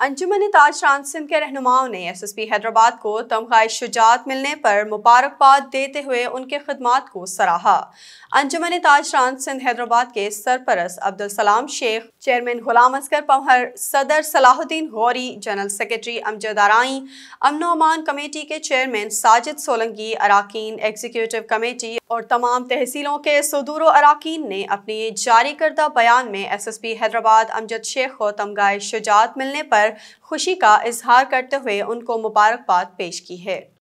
अंजुमन ताज सिंध के रहनुमाओं ने S S P Hyderabad को तमगा शुजात मिलने पर मुबारकबाद देते हुए उनके खदमात को सराहा अंजुमन ताज सिंध हैदराबाद के सरपरस अब्दुल सलाम शेख चेयरमैन गुलाम असगर पंहर सदर सलाहुद्दीन गौरी जनरल सेक्रेटरी अमजद आरई अमन अमान कमेटी के चेयरमैन साजिद सोलंगी अरकान एग्जीक्यूटिव कमेटी और तमाम तहसीलों के सदूर अरकान ने अपने जारी करदा बयान में S S P Hyderabad Amjad Sheikh को तमगा शुजात मिलने पर खुशी का इजहार करते हुए उनको मुबारकबाद पेश की है